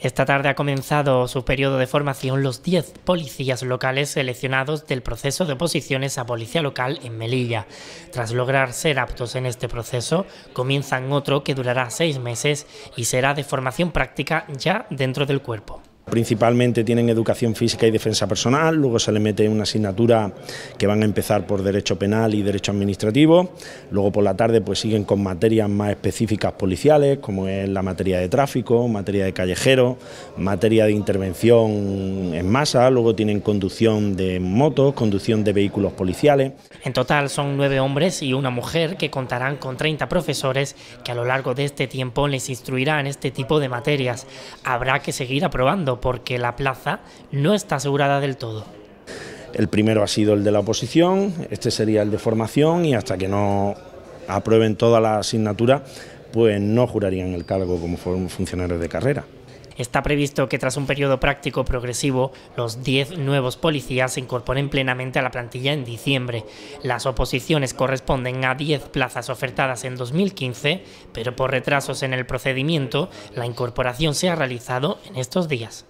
Esta tarde ha comenzado su periodo de formación los 10 policías locales seleccionados del proceso de oposiciones a policía local en Melilla. Tras lograr ser aptos en este proceso, comienzan otro que durará seis meses y será de formación práctica ya dentro del cuerpo. Principalmente tienen educación física y defensa personal, luego se le mete una asignatura que van a empezar por derecho penal y derecho administrativo, luego por la tarde pues siguen con materias más específicas policiales, como es la materia de tráfico, materia de callejero, materia de intervención en masa, luego tienen conducción de motos, conducción de vehículos policiales. En total son nueve hombres y una mujer que contarán con 30 profesores que a lo largo de este tiempo les instruirán este tipo de materias. Habrá que seguir aprobando porque la plaza no está asegurada del todo. El primero ha sido el de la oposición, este sería el de formación y hasta que no aprueben toda la asignatura, pues no jurarían el cargo como funcionarios de carrera. Está previsto que tras un periodo práctico progresivo, los 10 nuevos policías se incorporen plenamente a la plantilla en diciembre. Las oposiciones corresponden a 10 plazas ofertadas en 2015, pero por retrasos en el procedimiento, la incorporación se ha realizado en estos días.